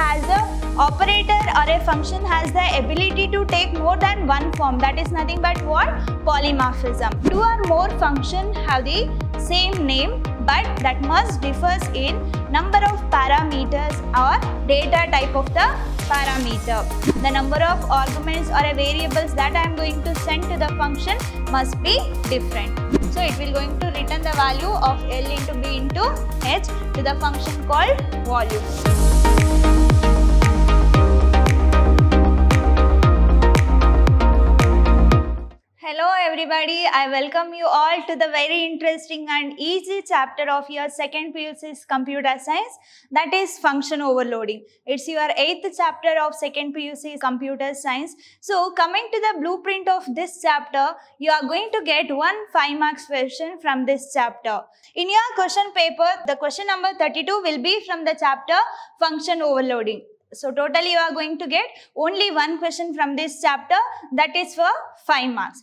has a operator or a function has the ability to take more than one form that is nothing but what polymorphism two or more function have the same name but that must differs in number of parameters or data type of the parameter. The number of arguments or variables that I am going to send to the function must be different. So it will going to return the value of L into B into H to the function called volume. Hello everybody, I welcome you all to the very interesting and easy chapter of your second PUC's computer science that is function overloading. It's your eighth chapter of second PUC computer science. So coming to the blueprint of this chapter, you are going to get one 5 marks question from this chapter. In your question paper, the question number 32 will be from the chapter function overloading. So totally you are going to get only one question from this chapter that is for 5 marks.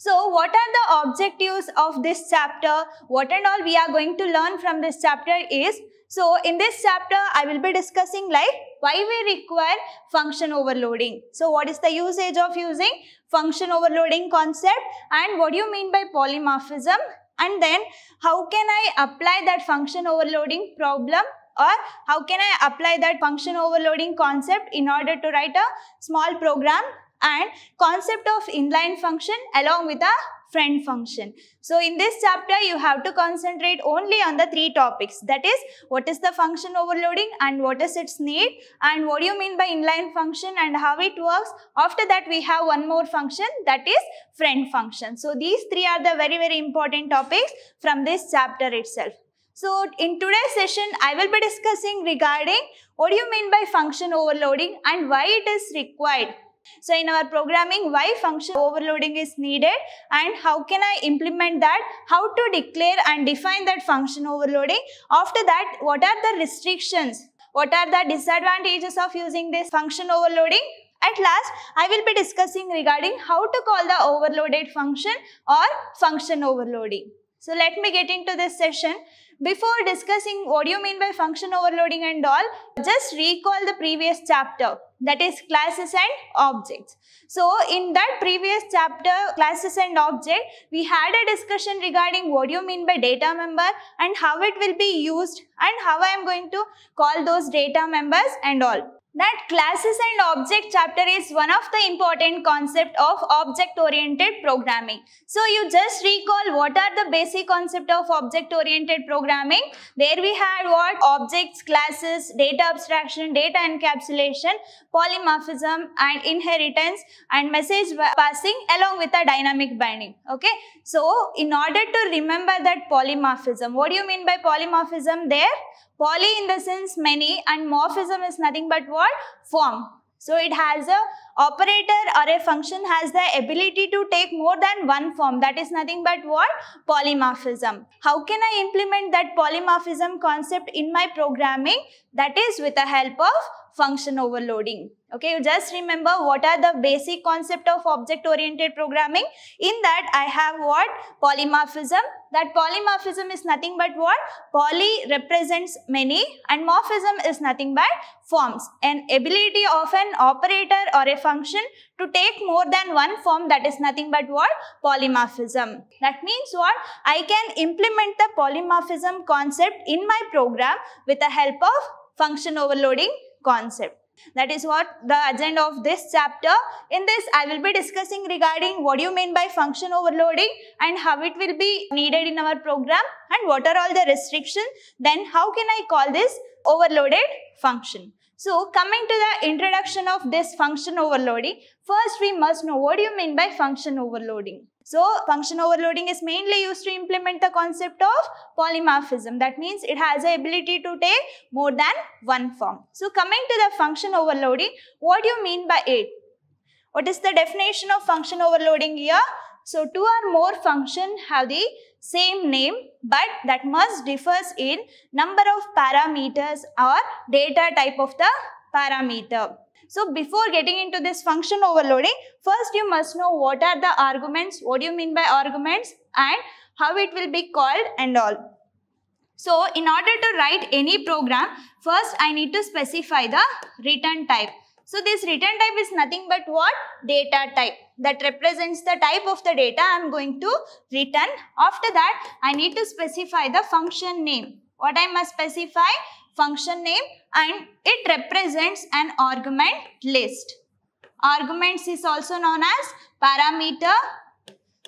So what are the objectives of this chapter? What and all we are going to learn from this chapter is, so in this chapter I will be discussing like why we require function overloading. So what is the usage of using function overloading concept and what do you mean by polymorphism and then how can I apply that function overloading problem or how can I apply that function overloading concept in order to write a small program and concept of inline function along with a friend function. So in this chapter, you have to concentrate only on the three topics. That is, what is the function overloading and what is its need and what do you mean by inline function and how it works. After that, we have one more function that is friend function. So these three are the very, very important topics from this chapter itself. So in today's session, I will be discussing regarding what do you mean by function overloading and why it is required so in our programming, why function overloading is needed and how can I implement that, how to declare and define that function overloading. After that, what are the restrictions? What are the disadvantages of using this function overloading? At last, I will be discussing regarding how to call the overloaded function or function overloading. So let me get into this session. Before discussing what do you mean by function overloading and all, just recall the previous chapter that is classes and objects. So in that previous chapter classes and object we had a discussion regarding what you mean by data member and how it will be used and how I am going to call those data members and all that classes and object chapter is one of the important concept of object-oriented programming. So you just recall what are the basic concept of object-oriented programming. There we had what objects, classes, data abstraction, data encapsulation, polymorphism and inheritance and message passing along with a dynamic binding. Okay. So in order to remember that polymorphism, what do you mean by polymorphism there? Poly in the sense many and morphism is nothing but what? Form. So it has a operator or a function has the ability to take more than one form that is nothing but what polymorphism how can i implement that polymorphism concept in my programming that is with the help of function overloading okay you just remember what are the basic concept of object oriented programming in that i have what polymorphism that polymorphism is nothing but what poly represents many and morphism is nothing but forms an ability of an operator or a function function to take more than one form that is nothing but what? Polymorphism. That means what? I can implement the polymorphism concept in my program with the help of function overloading concept. That is what the agenda of this chapter. In this, I will be discussing regarding what you mean by function overloading and how it will be needed in our program and what are all the restrictions. Then how can I call this overloaded function. So coming to the introduction of this function overloading, first we must know what do you mean by function overloading. So function overloading is mainly used to implement the concept of polymorphism. That means it has the ability to take more than one form. So coming to the function overloading, what do you mean by it? What is the definition of function overloading here? So two or more function have the same name but that must differs in number of parameters or data type of the parameter. So before getting into this function overloading, first you must know what are the arguments, what do you mean by arguments and how it will be called and all. So in order to write any program, first I need to specify the return type. So this return type is nothing but what? Data type that represents the type of the data I am going to return. After that, I need to specify the function name. What I must specify? Function name and it represents an argument list. Arguments is also known as parameter.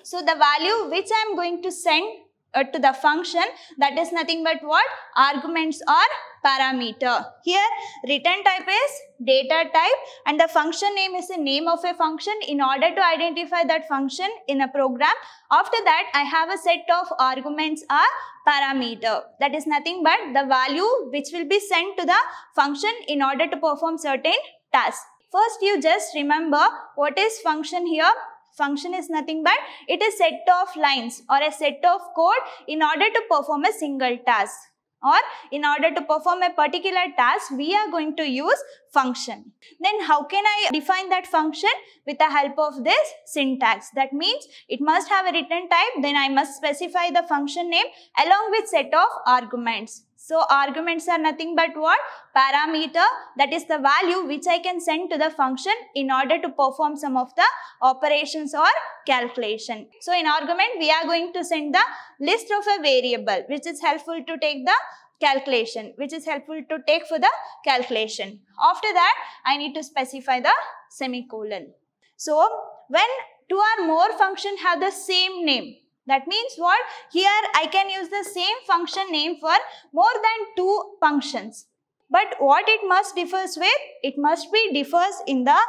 So, the value which I am going to send uh, to the function that is nothing but what? Arguments or parameter. Here return type is data type and the function name is the name of a function. In order to identify that function in a program, after that I have a set of arguments are parameter. That is nothing but the value which will be sent to the function in order to perform certain tasks. First you just remember what is function here function is nothing but it is set of lines or a set of code in order to perform a single task or in order to perform a particular task, we are going to use function. Then how can I define that function? With the help of this syntax. That means it must have a written type. Then I must specify the function name along with set of arguments. So arguments are nothing but what? Parameter that is the value which I can send to the function in order to perform some of the operations or calculation. So in argument we are going to send the list of a variable which is helpful to take the calculation which is helpful to take for the calculation. After that I need to specify the semicolon. So when two or more function have the same name that means what? Here I can use the same function name for more than two functions. But what it must differs with? It must be differs in the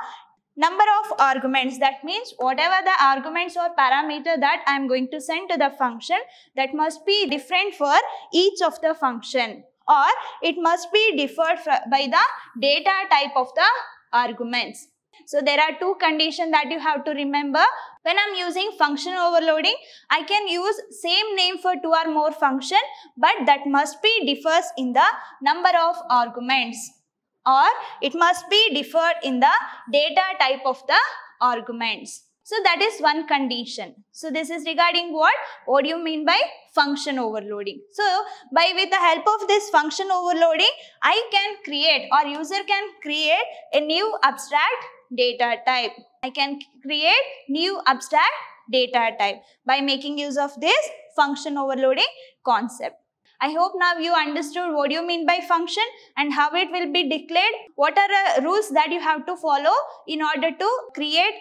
number of arguments. That means whatever the arguments or parameter that I am going to send to the function that must be different for each of the function or it must be differed by the data type of the arguments. So there are two conditions that you have to remember. When I'm using function overloading, I can use same name for two or more function, but that must be differs in the number of arguments or it must be differed in the data type of the arguments. So that is one condition. So this is regarding what? What do you mean by function overloading? So by with the help of this function overloading, I can create or user can create a new abstract data type. I can create new abstract data type by making use of this function overloading concept. I hope now you understood what you mean by function and how it will be declared. What are the rules that you have to follow in order to create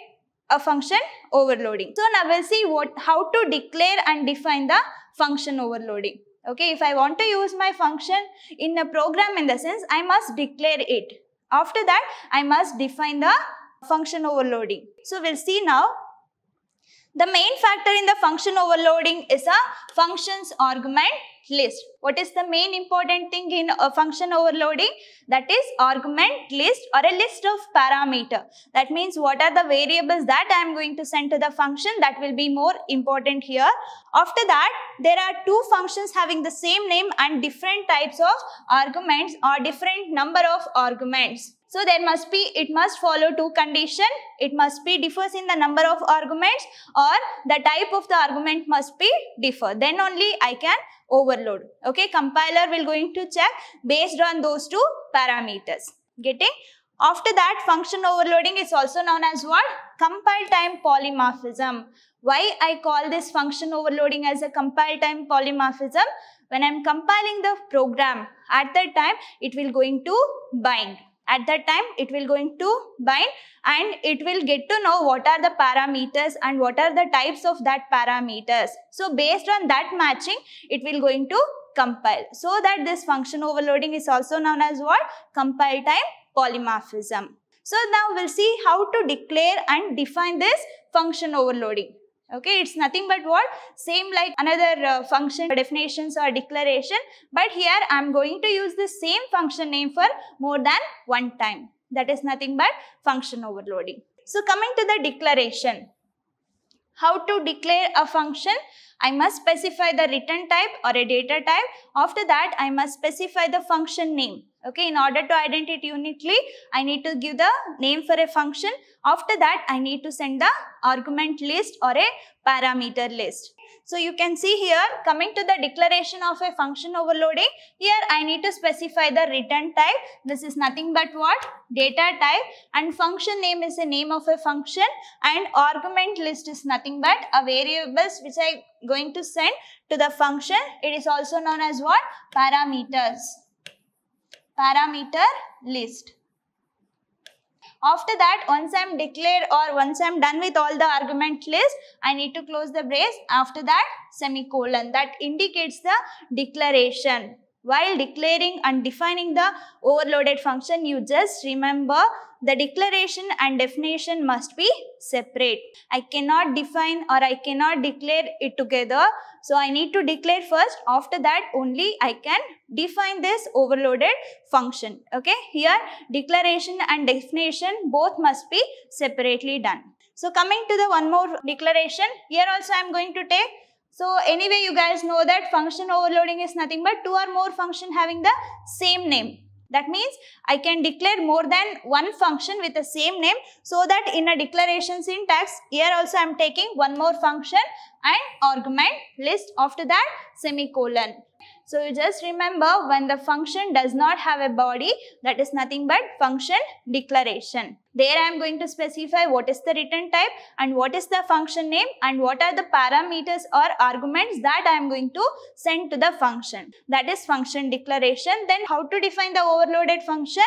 a function overloading. So now we'll see what how to declare and define the function overloading. Okay, if I want to use my function in a program in the sense, I must declare it. After that, I must define the function overloading. So we'll see now the main factor in the function overloading is a functions argument list. What is the main important thing in a function overloading? That is argument list or a list of parameter. That means what are the variables that I am going to send to the function that will be more important here. After that, there are two functions having the same name and different types of arguments or different number of arguments. So there must be, it must follow two condition. It must be differs in the number of arguments or the type of the argument must be differ. Then only I can overload. Okay, compiler will going to check based on those two parameters. Getting? After that, function overloading is also known as what? Compile time polymorphism. Why I call this function overloading as a compile time polymorphism? When I'm compiling the program, at that time, it will going to bind. At that time, it will going to bind and it will get to know what are the parameters and what are the types of that parameters. So based on that matching, it will going to compile. So that this function overloading is also known as what? Compile time polymorphism. So now we'll see how to declare and define this function overloading okay it's nothing but what same like another uh, function definitions or declaration but here i'm going to use the same function name for more than one time that is nothing but function overloading so coming to the declaration how to declare a function i must specify the return type or a data type after that i must specify the function name Okay, in order to identify uniquely, I need to give the name for a function. After that, I need to send the argument list or a parameter list. So you can see here, coming to the declaration of a function overloading, here I need to specify the return type. This is nothing but what? Data type and function name is the name of a function and argument list is nothing but a variables which I going to send to the function. It is also known as what? Parameters parameter list. After that, once I'm declared or once I'm done with all the argument list, I need to close the brace. After that, semicolon. That indicates the declaration. While declaring and defining the overloaded function, you just remember the declaration and definition must be separate. I cannot define or I cannot declare it together. So I need to declare first. After that only I can define this overloaded function. Okay. Here declaration and definition both must be separately done. So coming to the one more declaration. Here also I am going to take so anyway, you guys know that function overloading is nothing but two or more function having the same name. That means I can declare more than one function with the same name so that in a declaration syntax, here also I am taking one more function and argument list after that semicolon. So you just remember when the function does not have a body, that is nothing but function declaration. There I am going to specify what is the return type and what is the function name and what are the parameters or arguments that I am going to send to the function. That is function declaration. Then how to define the overloaded function?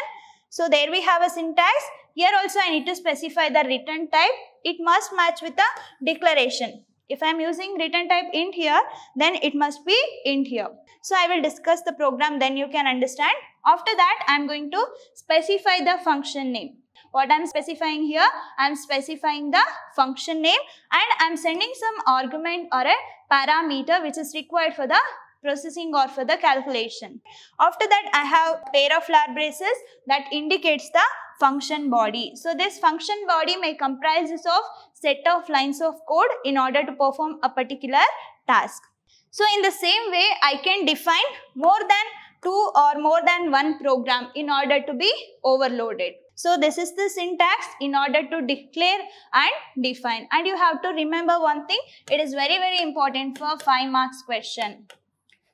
So there we have a syntax. Here also I need to specify the return type. It must match with the declaration. If I am using return type int here, then it must be int here. So I will discuss the program, then you can understand. After that, I am going to specify the function name. What I am specifying here, I am specifying the function name and I am sending some argument or a parameter which is required for the processing or for the calculation. After that, I have pair of flat braces that indicates the function body. So this function body may comprises of set of lines of code in order to perform a particular task. So in the same way, I can define more than two or more than one program in order to be overloaded. So this is the syntax in order to declare and define. And you have to remember one thing, it is very, very important for 5 marks question.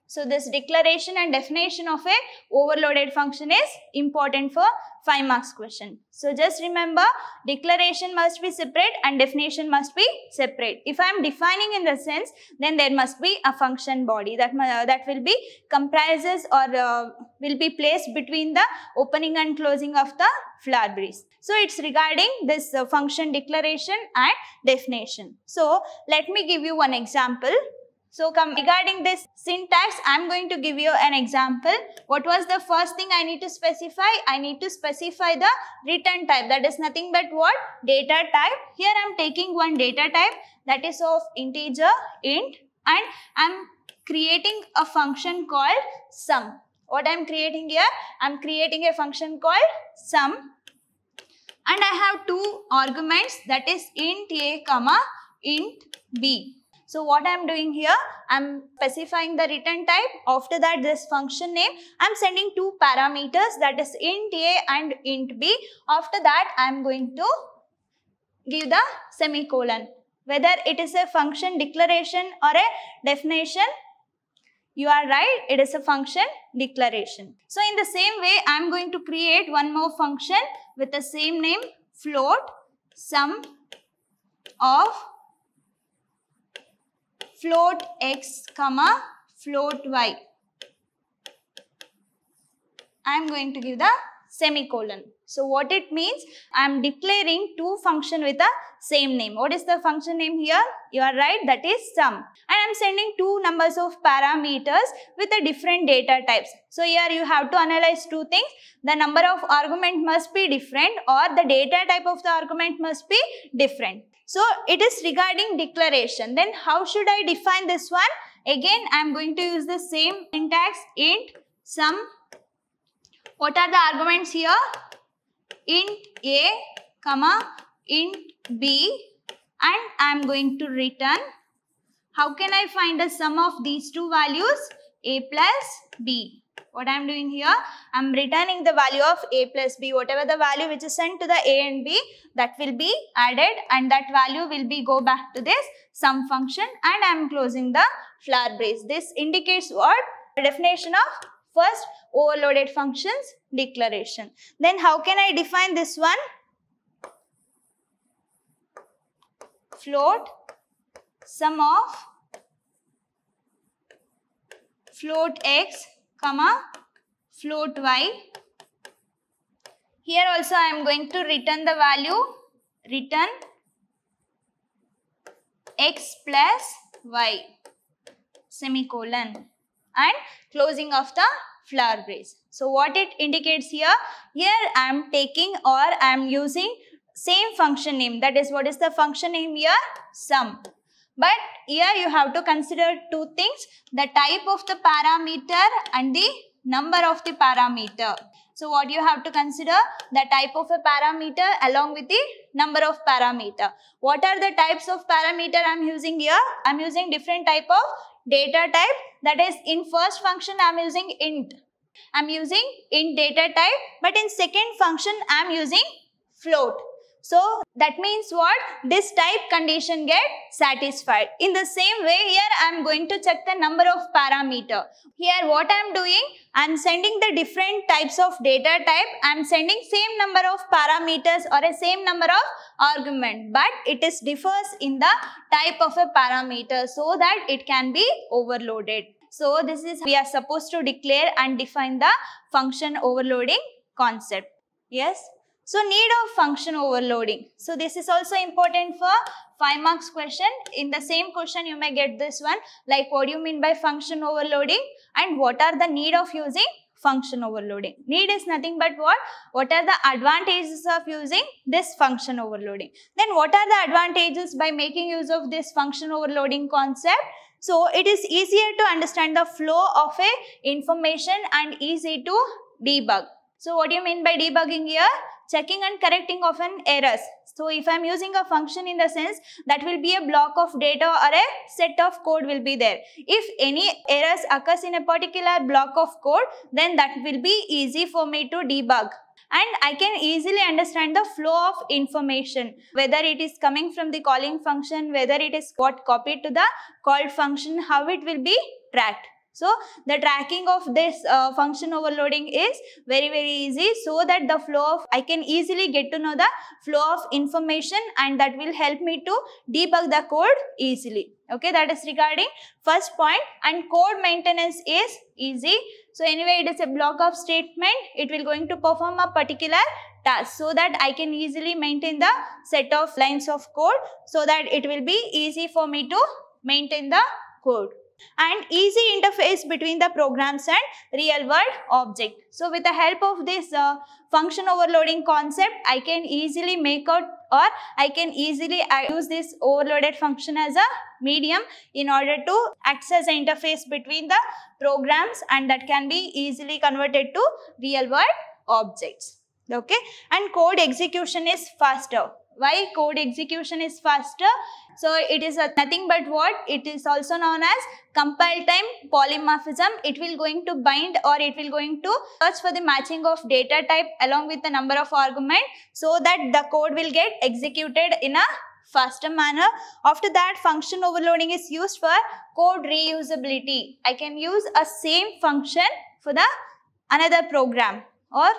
So this declaration and definition of a overloaded function is important for 5 marks question. So just remember declaration must be separate and definition must be separate. If I am defining in the sense then there must be a function body that, uh, that will be comprises or uh, will be placed between the opening and closing of the flower breeze. So it's regarding this uh, function declaration and definition. So let me give you one example. So come regarding this syntax, I'm going to give you an example. What was the first thing I need to specify? I need to specify the return type. That is nothing but what? Data type. Here I'm taking one data type that is of integer int and I'm creating a function called sum. What I'm creating here? I'm creating a function called sum and I have two arguments that is int a comma int b so what I'm doing here, I'm specifying the return type. After that, this function name, I'm sending two parameters that is int a and int b. After that, I'm going to give the semicolon. Whether it is a function declaration or a definition, you are right, it is a function declaration. So in the same way, I'm going to create one more function with the same name float sum of float x comma float y. I am going to give the semicolon. So what it means, I am declaring two function with the same name. What is the function name here? You are right, that is sum. And I am sending two numbers of parameters with the different data types. So here you have to analyze two things. The number of argument must be different or the data type of the argument must be different. So it is regarding declaration. Then how should I define this one? Again, I am going to use the same syntax int sum. What are the arguments here? int a, comma, int b and I am going to return. How can I find the sum of these two values? a plus b. What I am doing here, I am returning the value of a plus b, whatever the value which is sent to the a and b that will be added and that value will be go back to this sum function and I am closing the flower brace. This indicates what? The definition of first overloaded functions declaration. Then how can I define this one? Float sum of float x comma float y. Here also I am going to return the value return x plus y semicolon and closing of the flower brace. So what it indicates here, here I am taking or I am using same function name that is what is the function name here sum but here you have to consider two things, the type of the parameter and the number of the parameter. So what you have to consider the type of a parameter along with the number of parameter. What are the types of parameter I'm using here? I'm using different type of data type that is in first function I'm using int. I'm using int data type but in second function I'm using float. So that means what? This type condition get satisfied. In the same way here I am going to check the number of parameter. Here what I am doing? I am sending the different types of data type. I am sending same number of parameters or a same number of argument but it is differs in the type of a parameter so that it can be overloaded. So this is we are supposed to declare and define the function overloading concept. Yes. So need of function overloading. So this is also important for 5 marks question. In the same question you may get this one like what do you mean by function overloading and what are the need of using function overloading. Need is nothing but what? What are the advantages of using this function overloading? Then what are the advantages by making use of this function overloading concept? So it is easier to understand the flow of a information and easy to debug. So what do you mean by debugging here? checking and correcting of an errors. So if I'm using a function in the sense that will be a block of data or a set of code will be there. If any errors occurs in a particular block of code, then that will be easy for me to debug and I can easily understand the flow of information whether it is coming from the calling function whether it is what copied to the called function how it will be tracked. So the tracking of this uh, function overloading is very very easy so that the flow of I can easily get to know the flow of information and that will help me to debug the code easily. Okay that is regarding first point and code maintenance is easy. So anyway it is a block of statement it will going to perform a particular task so that I can easily maintain the set of lines of code so that it will be easy for me to maintain the code and easy interface between the programs and real world object. So with the help of this uh, function overloading concept, I can easily make out or I can easily uh, use this overloaded function as a medium in order to access the interface between the programs and that can be easily converted to real world objects. Okay, and code execution is faster why code execution is faster? So it is nothing but what? It is also known as compile time polymorphism. It will going to bind or it will going to search for the matching of data type along with the number of argument so that the code will get executed in a faster manner. After that, function overloading is used for code reusability. I can use a same function for the another program or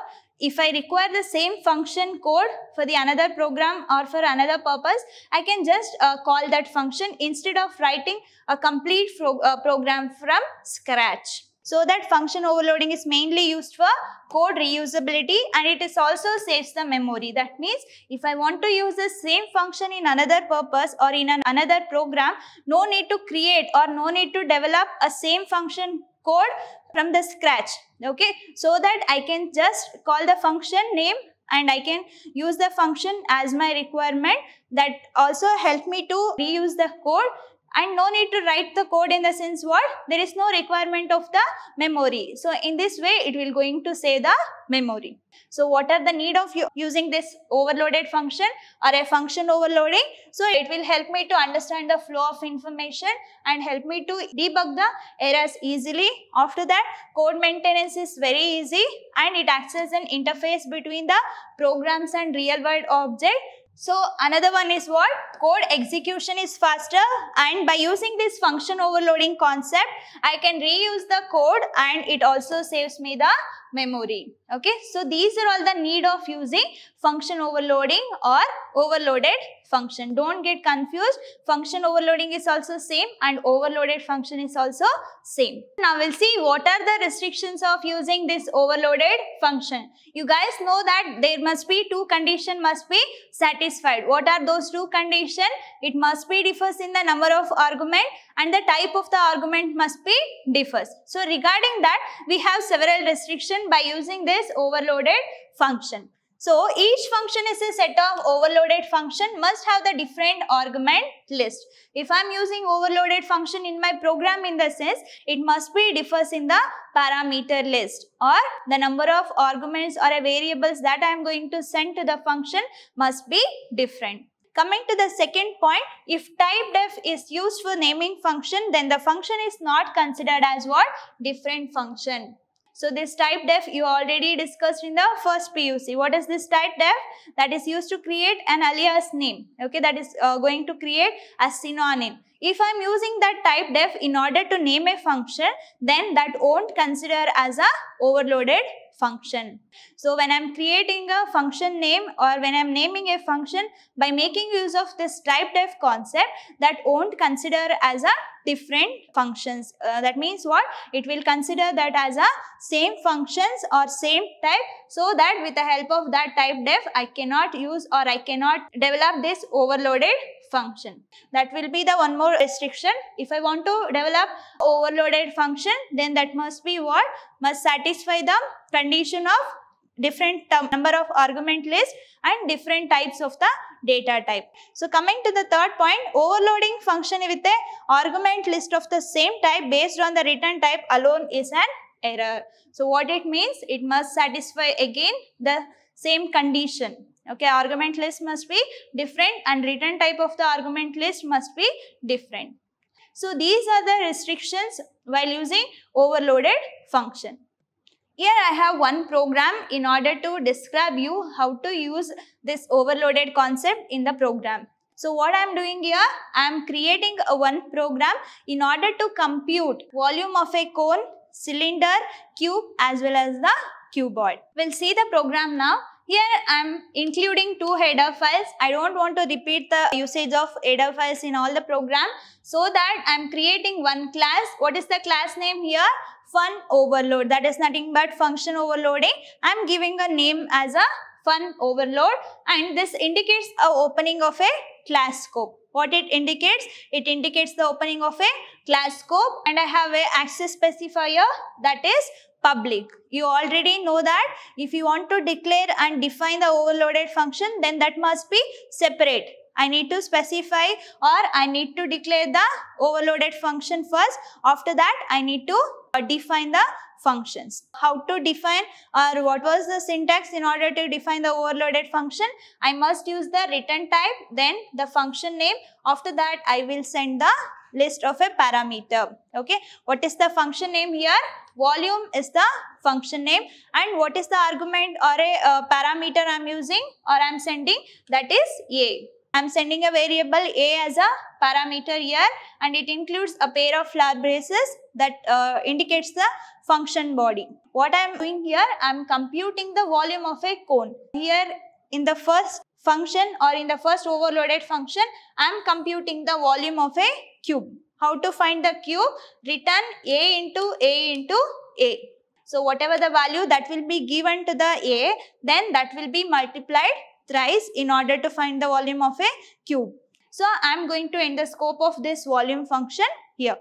if I require the same function code for the another program or for another purpose, I can just uh, call that function instead of writing a complete uh, program from scratch. So that function overloading is mainly used for code reusability and it is also saves the memory. That means if I want to use the same function in another purpose or in an another program, no need to create or no need to develop a same function code from the scratch okay so that I can just call the function name and I can use the function as my requirement that also help me to reuse the code and no need to write the code in the sense what there is no requirement of the memory. So in this way it will going to say the memory. So what are the need of using this overloaded function or a function overloading? So it will help me to understand the flow of information and help me to debug the errors easily. After that code maintenance is very easy and it acts as an interface between the programs and real world object so another one is what? Code execution is faster and by using this function overloading concept, I can reuse the code and it also saves me the memory. Okay, so these are all the need of using function overloading or overloaded function. Don't get confused. Function overloading is also same and overloaded function is also same. Now we'll see what are the restrictions of using this overloaded function. You guys know that there must be two condition must be satisfied. What are those two condition? It must be differs in the number of argument and the type of the argument must be differs. So regarding that, we have several restriction by using this overloaded function. So each function is a set of overloaded function must have the different argument list. If I am using overloaded function in my program in the sense, it must be differs in the parameter list or the number of arguments or variables that I am going to send to the function must be different. Coming to the second point, if type def is used for naming function, then the function is not considered as what? Different function. So this type def you already discussed in the first PUC. What is this type def? That is used to create an alias name. Okay, that is uh, going to create a synonym. If I am using that type def in order to name a function, then that won't consider as a overloaded function. So when I'm creating a function name or when I'm naming a function by making use of this type def concept that won't consider as a different functions. Uh, that means what? It will consider that as a same functions or same type so that with the help of that type def I cannot use or I cannot develop this overloaded function. That will be the one more restriction. If I want to develop overloaded function, then that must be what? Must satisfy the condition of different number of argument list and different types of the data type. So coming to the third point, overloading function with a argument list of the same type based on the return type alone is an error. So what it means, it must satisfy again the same condition. Okay, argument list must be different and written type of the argument list must be different. So, these are the restrictions while using overloaded function. Here I have one program in order to describe you how to use this overloaded concept in the program. So what I am doing here, I am creating a one program in order to compute volume of a cone, cylinder, cube as well as the cuboid. We'll see the program now. Here I'm including two header files. I don't want to repeat the usage of header files in all the program. So that I'm creating one class. What is the class name here? Fun overload. That is nothing but function overloading. I'm giving a name as a fun overload and this indicates a opening of a class scope. What it indicates? It indicates the opening of a class scope and I have a access specifier that is public. You already know that if you want to declare and define the overloaded function, then that must be separate. I need to specify or I need to declare the overloaded function first. After that, I need to uh, define the functions. How to define or what was the syntax in order to define the overloaded function? I must use the return type, then the function name. After that, I will send the list of a parameter. Okay. What is the function name here? Volume is the function name. And what is the argument or a uh, parameter I'm using or I'm sending? That is A. I'm sending a variable A as a parameter here and it includes a pair of flat braces that uh, indicates the function body. What I'm doing here, I'm computing the volume of a cone. Here in the first function or in the first overloaded function, I am computing the volume of a cube. How to find the cube? Return A into A into A. So whatever the value that will be given to the A, then that will be multiplied thrice in order to find the volume of a cube. So I am going to end the scope of this volume function here.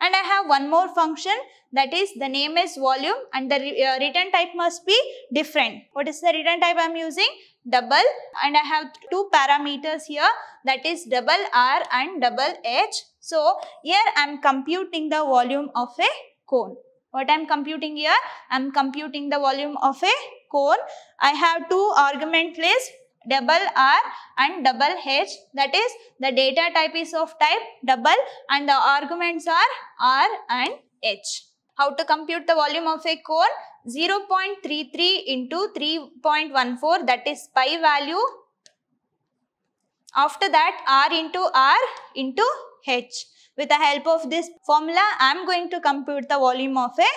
And I have one more function that is the name is volume and the re uh, return type must be different. What is the return type I am using? double and I have two parameters here that is double R and double H. So here I am computing the volume of a cone. What I am computing here? I am computing the volume of a cone. I have two argument list double R and double H that is the data type is of type double and the arguments are R and H. How to compute the volume of a cone? 0.33 into 3.14 that is pi value. After that R into R into H. With the help of this formula, I am going to compute the volume of a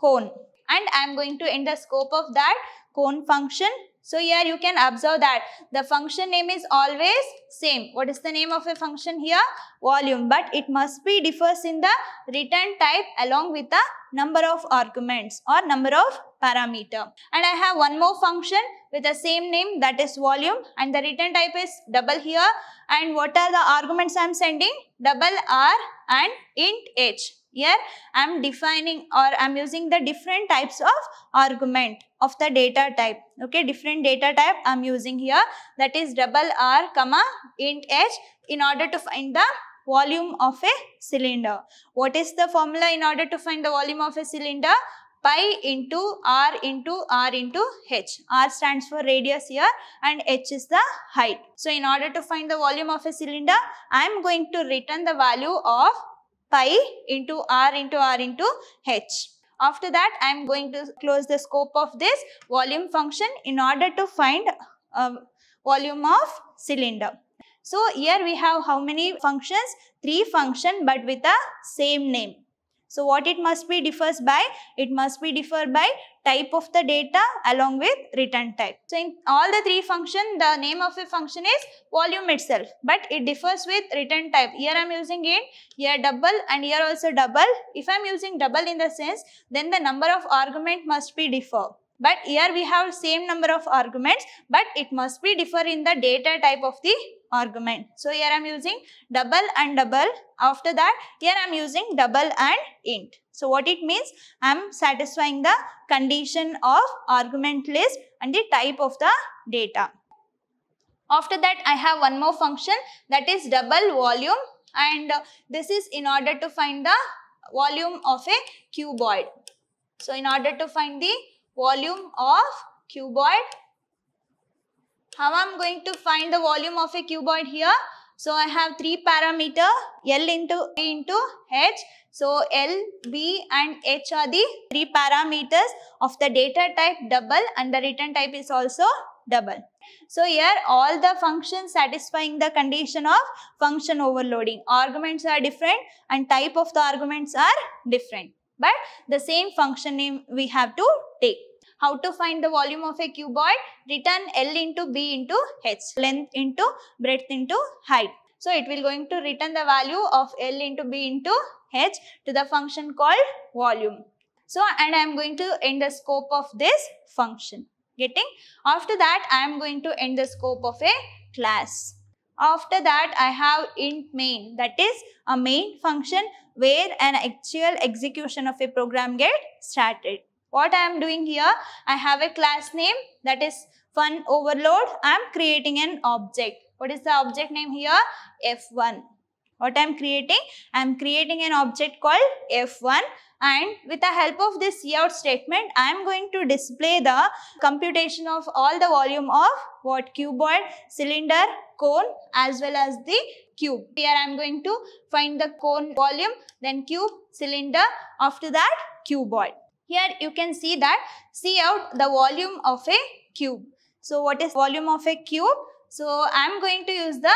cone. And I am going to end the scope of that cone function so here you can observe that the function name is always same. What is the name of a function here? Volume. But it must be differs in the return type along with the number of arguments or number of parameter. And I have one more function with the same name that is volume and the return type is double here. And what are the arguments I am sending? Double R and int H. Here I am defining or I am using the different types of argument of the data type. Okay, different data type I am using here that is double R comma int H in order to find the volume of a cylinder. What is the formula in order to find the volume of a cylinder? pi into r into r into h. r stands for radius here and h is the height. So in order to find the volume of a cylinder, I am going to return the value of pi into r into r into h. After that, I am going to close the scope of this volume function in order to find uh, volume of cylinder. So here we have how many functions? Three functions, but with the same name. So what it must be differs by? It must be differ by type of the data along with return type. So in all the three function, the name of a function is volume itself, but it differs with return type. Here I'm using int, here double and here also double. If I'm using double in the sense, then the number of argument must be differ. But here we have same number of arguments, but it must be differ in the data type of the argument. So here I am using double and double. After that, here I am using double and int. So what it means, I am satisfying the condition of argument list and the type of the data. After that, I have one more function that is double volume and this is in order to find the volume of a cuboid. So in order to find the volume of cuboid. How I'm going to find the volume of a cuboid here? So I have three parameter L into A into H. So L, B and H are the three parameters of the data type double and the return type is also double. So here all the functions satisfying the condition of function overloading. Arguments are different and type of the arguments are different. But the same function name we have to take. How to find the volume of a cuboid? Return L into B into H. Length into breadth into height. So it will going to return the value of L into B into H to the function called volume. So and I am going to end the scope of this function. Getting? After that I am going to end the scope of a class. After that, I have int main, that is a main function where an actual execution of a program get started. What I am doing here, I have a class name that is fun overload. I am creating an object. What is the object name here? F1 what I am creating? I am creating an object called F1 and with the help of this cout statement, I am going to display the computation of all the volume of what cuboid, cylinder cone as well as the cube. Here I am going to find the cone volume, then cube, cylinder, after that cuboid. Here you can see that, see out the volume of a cube. So what is volume of a cube? So I am going to use the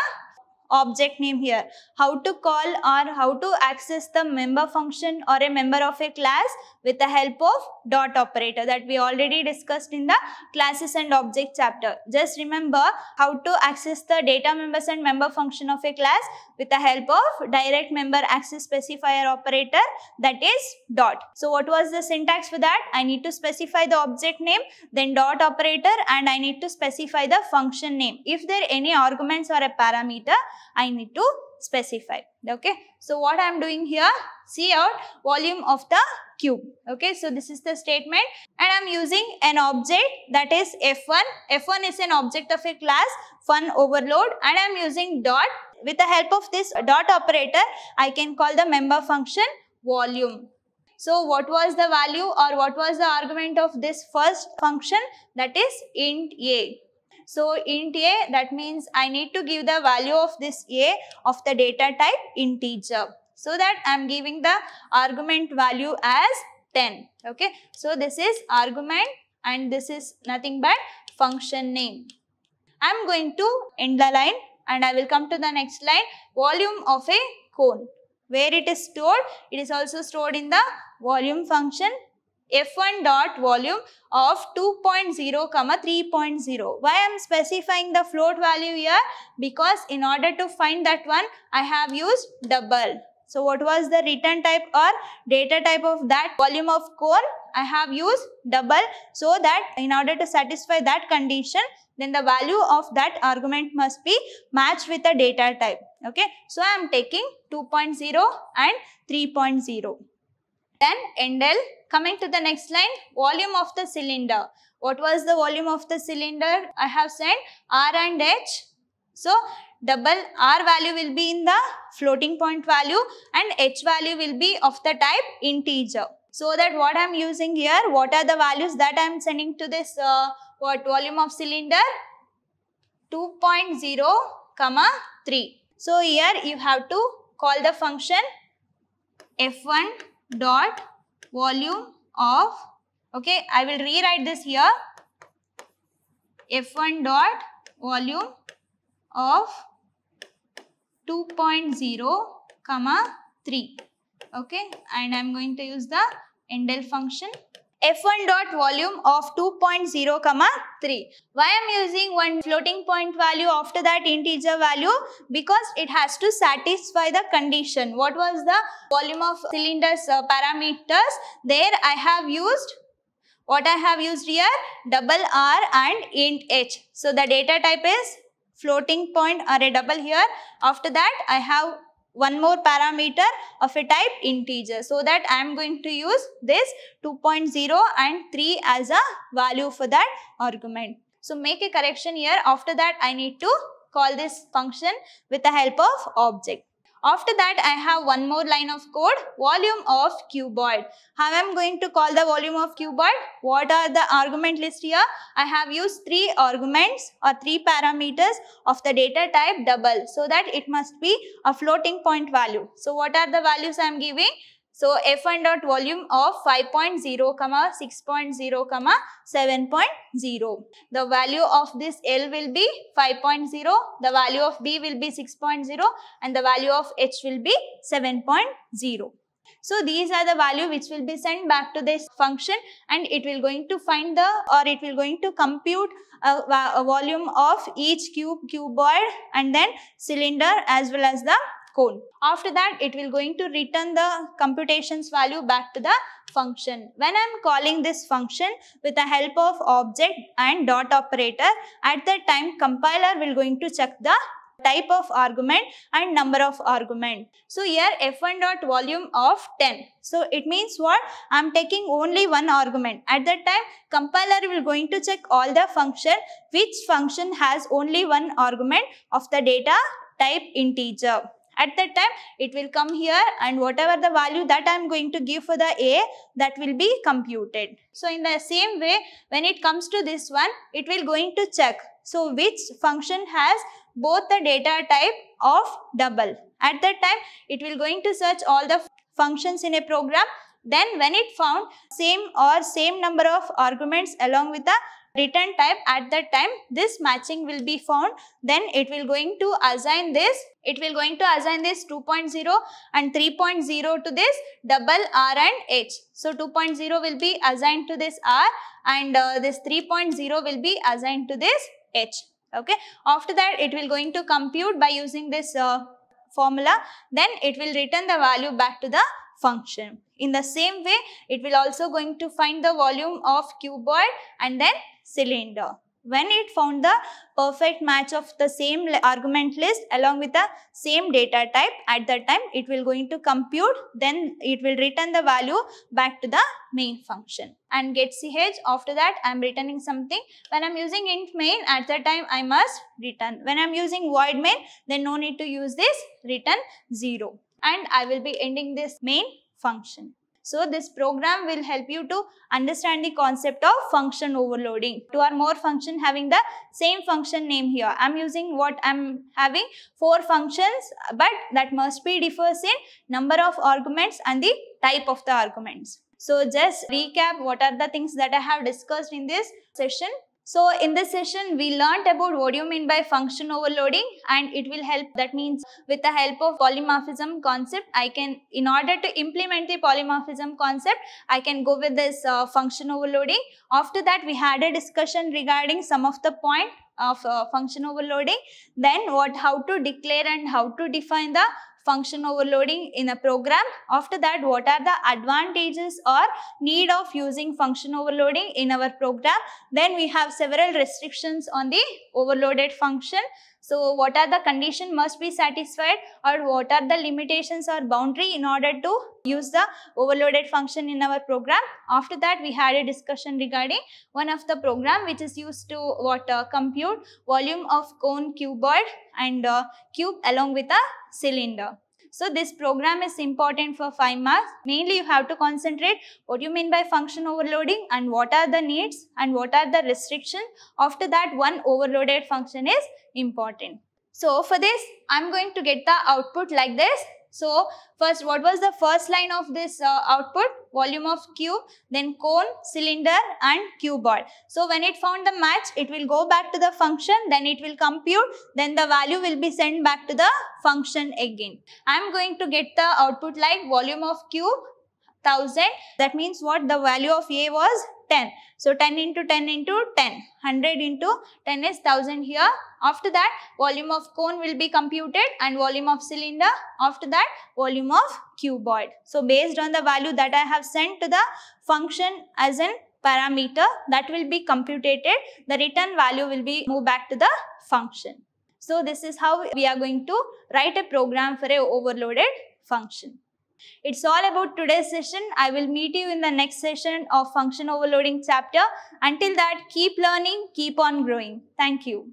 object name here. How to call or how to access the member function or a member of a class with the help of dot operator that we already discussed in the classes and object chapter. Just remember how to access the data members and member function of a class with the help of direct member access specifier operator that is dot. So what was the syntax for that? I need to specify the object name then dot operator and I need to specify the function name. If there are any arguments or a parameter I need to specify. Okay. So what I am doing here, see out volume of the cube. Okay. So this is the statement and I am using an object that is F1. F1 is an object of a class fun overload and I am using dot. With the help of this dot operator, I can call the member function volume. So what was the value or what was the argument of this first function that is int a. So int a that means I need to give the value of this a of the data type integer. So that I am giving the argument value as 10. Okay. So this is argument and this is nothing but function name. I am going to end the line and I will come to the next line volume of a cone. Where it is stored, it is also stored in the volume function F1 dot volume of 2.0 comma 3.0. Why I am specifying the float value here? Because in order to find that one, I have used double. So what was the return type or data type of that volume of core? I have used double so that in order to satisfy that condition, then the value of that argument must be matched with the data type. Okay. So I am taking 2.0 and 3.0. Then endl. Coming to the next line, volume of the cylinder. What was the volume of the cylinder? I have said R and H. So, double R value will be in the floating point value and H value will be of the type integer. So that what I am using here, what are the values that I am sending to this uh, what volume of cylinder? 2.0 comma 3. So here you have to call the function f1 dot volume of, okay, I will rewrite this here, F1 dot volume of 2.0 comma 3, okay, and I'm going to use the Endel function F1 dot volume of 2.0 comma 3. Why I am using one floating point value after that integer value? Because it has to satisfy the condition. What was the volume of cylinders uh, parameters? There I have used what I have used here double R and int H. So the data type is floating point or a double here. After that I have one more parameter of a type integer. So that I am going to use this 2.0 and 3 as a value for that argument. So make a correction here. After that, I need to call this function with the help of object. After that, I have one more line of code, volume of cuboid. How am I going to call the volume of cuboid? What are the argument list here? I have used three arguments or three parameters of the data type double so that it must be a floating point value. So what are the values I am giving? So F1 dot volume of 5.0 comma 6.0 comma 7.0. The value of this L will be 5.0, the value of B will be 6.0 and the value of H will be 7.0. So these are the value which will be sent back to this function and it will going to find the or it will going to compute a, a volume of each cube cuboid and then cylinder as well as the cone. After that, it will going to return the computations value back to the function. When I am calling this function with the help of object and dot operator, at that time compiler will going to check the type of argument and number of argument. So here f1 dot volume of 10. So it means what? I am taking only one argument. At that time compiler will going to check all the function which function has only one argument of the data type integer. At that time, it will come here and whatever the value that I am going to give for the A, that will be computed. So, in the same way, when it comes to this one, it will going to check. So, which function has both the data type of double. At that time, it will going to search all the functions in a program. Then when it found same or same number of arguments along with the return type at that time this matching will be found then it will going to assign this it will going to assign this 2.0 and 3.0 to this double r and h so 2.0 will be assigned to this r and uh, this 3.0 will be assigned to this h okay after that it will going to compute by using this uh, formula then it will return the value back to the function in the same way it will also going to find the volume of cuboid and then cylinder. When it found the perfect match of the same argument list along with the same data type, at that time it will going to compute, then it will return the value back to the main function. And get ch, after that I am returning something. When I am using int main, at that time I must return. When I am using void main, then no need to use this return 0. And I will be ending this main function. So this program will help you to understand the concept of function overloading. Two or more function having the same function name here. I'm using what I'm having four functions but that must be differs in number of arguments and the type of the arguments. So just recap what are the things that I have discussed in this session. So in this session, we learnt about what do you mean by function overloading and it will help. That means with the help of polymorphism concept, I can, in order to implement the polymorphism concept, I can go with this uh, function overloading. After that, we had a discussion regarding some of the point of uh, function overloading. Then what, how to declare and how to define the function overloading in a program. After that, what are the advantages or need of using function overloading in our program? Then we have several restrictions on the overloaded function. So what are the condition must be satisfied or what are the limitations or boundary in order to use the overloaded function in our program. After that we had a discussion regarding one of the program which is used to what uh, compute volume of cone cuboid and uh, cube along with a cylinder. So this program is important for 5 marks. Mainly you have to concentrate what you mean by function overloading and what are the needs and what are the restrictions. After that one overloaded function is important. So for this I'm going to get the output like this. So first, what was the first line of this uh, output? Volume of cube, then cone, cylinder and cube ball. So when it found the match, it will go back to the function, then it will compute, then the value will be sent back to the function again. I am going to get the output like volume of cube, 1000. That means what the value of A was 10. So 10 into 10 into 10, 100 into 10 is 1000 here. After that, volume of cone will be computed and volume of cylinder. After that, volume of cuboid. So based on the value that I have sent to the function as an parameter that will be computed, the return value will be moved back to the function. So this is how we are going to write a program for a overloaded function. It's all about today's session. I will meet you in the next session of function overloading chapter. Until that, keep learning, keep on growing. Thank you.